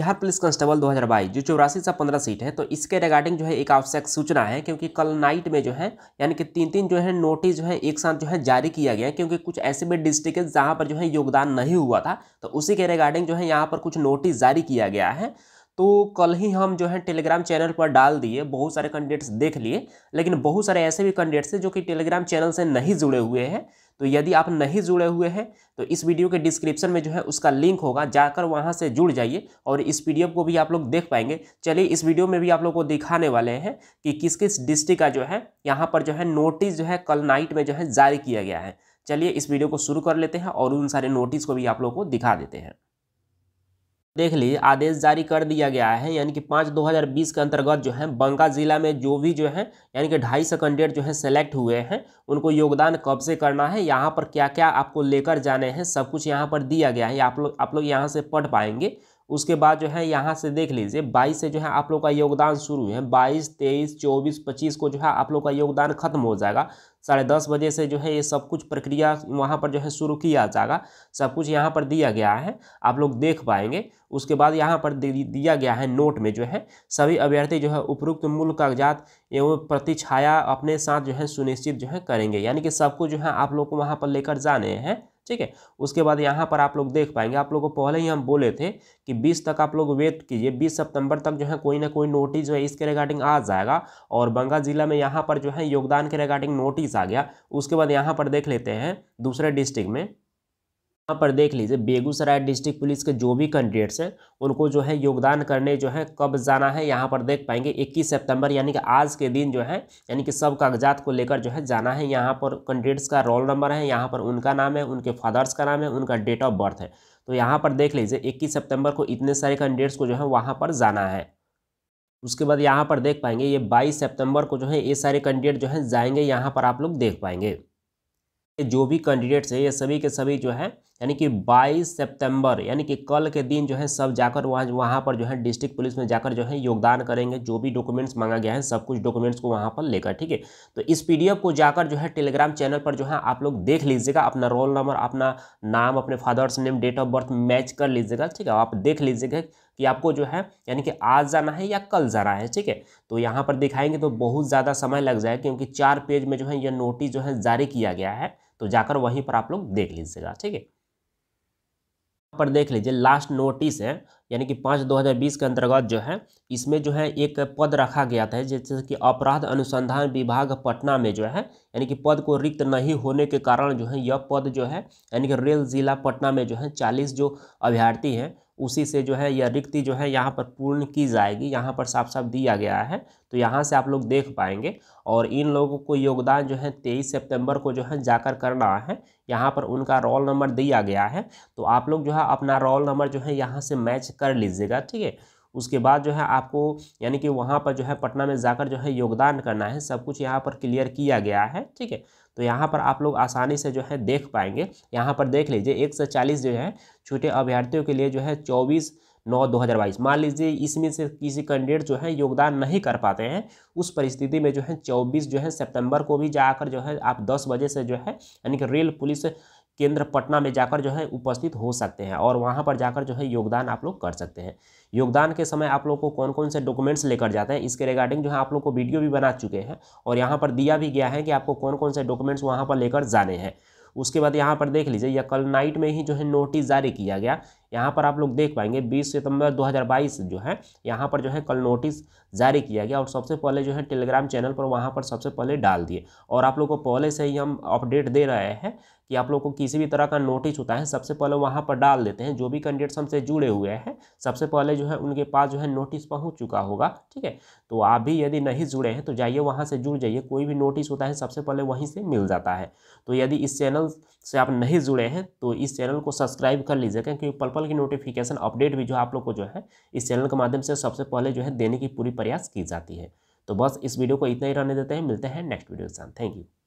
Bihar police constable 2022 जो चौरासी से पंद्रह सीट है तो इसके रिगार्डिंग जो है एक आवश्यक सूचना है क्योंकि कल नाइट में जो है यानी कि तीन तीन जो है नोटिस जो है एक साथ जो है जारी किया गया क्योंकि कुछ ऐसे भी डिस्ट्रिक्ट है जहाँ पर जो है योगदान नहीं हुआ था तो उसी के रिगार्डिंग जो है यहाँ पर कुछ नोटिस जारी किया गया है तो कल ही हम जो है टेलीग्राम चैनल पर डाल दिए बहुत सारे कैंडिडेट्स देख लिए लेकिन बहुत सारे ऐसे भी कैंडिडेट्स हैं जो कि टेलीग्राम चैनल से नहीं जुड़े हुए हैं तो यदि आप नहीं जुड़े हुए हैं तो इस वीडियो के डिस्क्रिप्शन में जो है उसका लिंक होगा जाकर वहाँ से जुड़ जाइए और इस पीडीएफ को भी आप लोग देख पाएंगे चलिए इस वीडियो में भी आप लोग को दिखाने वाले हैं कि किस किस डिस्ट्रिक्ट का जो है यहाँ पर जो है नोटिस जो है कल नाइट में जो है जारी किया गया है चलिए इस वीडियो को शुरू कर लेते हैं और उन सारे नोटिस को भी आप लोग को दिखा देते हैं देख लीजिए आदेश जारी कर दिया गया है यानी कि पाँच 2020 के अंतर्गत जो है बंका जिला में जो भी जो है यानी कि ढाई सौ कैंडिडेट जो है सेलेक्ट हुए हैं उनको योगदान कब से करना है यहाँ पर क्या क्या आपको लेकर जाने हैं सब कुछ यहाँ पर दिया गया है आप लोग आप लोग यहाँ से पढ़ पाएंगे उसके बाद जो है यहाँ से देख लीजिए बाईस से जो है आप लोग का योगदान शुरू है बाईस तेईस चौबीस पच्चीस को जो है आप लोग का योगदान खत्म हो जाएगा साढ़े दस बजे से जो है ये सब कुछ प्रक्रिया वहाँ पर जो है शुरू किया जाएगा सब कुछ यहाँ पर दिया गया है आप लोग देख पाएंगे उसके बाद यहाँ पर दिया गया है नोट में जो है सभी अभ्यर्थी जो है उपरुक्त मूल कागजात एवं प्रतिछाया अपने साथ जो है सुनिश्चित जो है करेंगे यानी कि सब कुछ जो है आप लोग को वहाँ पर लेकर जाने हैं ठीक है उसके बाद यहाँ पर आप लोग देख पाएंगे आप लोगों को पहले ही हम बोले थे कि 20 तक आप लोग वेट कीजिए 20 सितंबर तक जो है कोई ना कोई नोटिस जो है इसके रिगार्डिंग आ जाएगा और बंगा जिला में यहाँ पर जो है योगदान के रिगार्डिंग नोटिस आ गया उसके बाद यहाँ पर देख लेते हैं दूसरे डिस्ट्रिक्ट में यहाँ पर देख लीजिए बेगूसराय डिस्ट्रिक्ट पुलिस के जो भी कैंडिडेट्स हैं उनको जो है योगदान करने जो है कब जाना है यहाँ पर देख पाएंगे 21 सितंबर यानी कि आज के दिन जो है यानी कि सब कागजात को लेकर जो है जाना है यहाँ पर कैंडिडेट्स का रोल नंबर है यहाँ पर उनका नाम है उनके फादर्स का नाम है उनका डेट ऑफ बर्थ है तो यहाँ पर देख लीजिए इक्कीस सेप्टेम्बर को इतने सारे कैंडिडेट्स को जो है वहाँ पर जाना है उसके बाद यहाँ पर देख पाएंगे ये बाईस सेप्टेम्बर को जो है ये सारे कैंडिडेट जो है जाएंगे यहाँ पर आप लोग देख पाएंगे जो भी कैंडिडेट्स है ये सभी के सभी जो है यानी कि 22 सितंबर यानी कि कल के दिन जो है सब जाकर वहाँ वहाँ पर जो है डिस्ट्रिक्ट पुलिस में जाकर जो है योगदान करेंगे जो भी डॉक्यूमेंट्स मांगा गया है सब कुछ डॉक्यूमेंट्स को वहाँ पर लेकर ठीक है तो इस पीडीएफ को जाकर जो है टेलीग्राम चैनल पर जो है आप लोग देख लीजिएगा अपना रोल नंबर अपना नाम अपने father's name date of birth match कर लीजिएगा ठीक है आप देख लीजिएगा कि आपको जो है यानी कि आज जाना है या कल जाना है ठीक है तो यहाँ पर दिखाएंगे तो बहुत ज़्यादा समय लग जाए क्योंकि चार पेज में जो है यह नोटिस जो है जारी किया गया है तो जाकर वहीं पर आप लोग देख लीजिएगा ठीक है पर देख लीजिए लास्ट नोटिस है यानी कि पाँच दो हज़ार बीस के अंतर्गत जो है इसमें जो है एक पद रखा गया था जैसे कि अपराध अनुसंधान विभाग पटना में जो है यानी कि पद को रिक्त नहीं होने के कारण जो है यह पद जो है यानी कि रेल जिला पटना में जो है चालीस जो अभ्यर्थी हैं उसी से जो है यह रिक्ति जो है यहाँ पर पूर्ण की जाएगी यहाँ पर साफ साफ दिया गया है तो यहाँ से आप लोग देख पाएंगे और इन लोगों को योगदान जो है तेईस सितंबर को जो है जाकर करना है यहाँ पर उनका रोल नंबर दिया गया है तो आप लोग जो है अपना रोल नंबर जो है यहाँ से मैच कर लीजिएगा ठीक है उसके बाद जो है आपको यानी कि वहाँ पर जो है पटना में जाकर जो है योगदान करना है सब कुछ यहाँ पर क्लियर किया गया है ठीक है तो यहाँ पर आप लोग आसानी से जो है देख पाएंगे यहाँ पर देख लीजिए एक से चालीस जो है छोटे अभ्यर्थियों के लिए जो है चौबीस नौ दो हज़ार बाईस मान लीजिए इसमें से किसी कैंडिडेट जो है योगदान नहीं कर पाते हैं उस परिस्थिति में जो है चौबीस जो है सितंबर को भी जाकर जो है आप दस बजे से जो है यानी कि रेल पुलिस केंद्र पटना में जाकर जो है उपस्थित हो सकते हैं और वहाँ पर जाकर जो है योगदान आप लोग कर सकते हैं योगदान के समय आप लोग को कौन कौन से डॉक्यूमेंट्स लेकर जाते हैं इसके रिगार्डिंग जो है आप लोग को वीडियो भी बना चुके हैं और यहाँ पर दिया भी गया है कि आपको कौन कौन से डॉक्यूमेंट्स वहाँ पर लेकर जाने हैं उसके बाद यहाँ पर देख लीजिए यह कल नाइट में ही जो है नोटिस जारी किया गया यहाँ पर आप लोग देख पाएंगे 20 सितंबर 2022 जो है यहाँ पर जो है कल नोटिस जारी किया गया और सबसे पहले जो है टेलीग्राम चैनल पर वहाँ पर सबसे पहले डाल दिए और आप लोग को पहले से ही हम अपडेट दे रहे हैं कि आप लोग को किसी भी तरह का नोटिस होता है सबसे पहले वहाँ पर डाल देते हैं जो भी कैंडिडेट्स हमसे जुड़े हुए हैं सबसे पहले जो है उनके पास जो है नोटिस पहुँच चुका होगा ठीक है तो आप भी यदि नहीं जुड़े हैं तो जाइए वहाँ से जुड़ जाइए कोई भी नोटिस होता है सबसे पहले वहीं से मिल जाता है तो यदि इस चैनल से आप नहीं जुड़े हैं तो इस चैनल को सब्सक्राइब कर लीजिएगा क्योंकि पल पल की नोटिफिकेशन अपडेट भी जो आप लोग को जो है इस चैनल के माध्यम से सबसे पहले जो है देने की पूरी प्रयास की जाती है तो बस इस वीडियो को इतना ही रहने देते हैं मिलते हैं नेक्स्ट वीडियो के साथ थैंक यू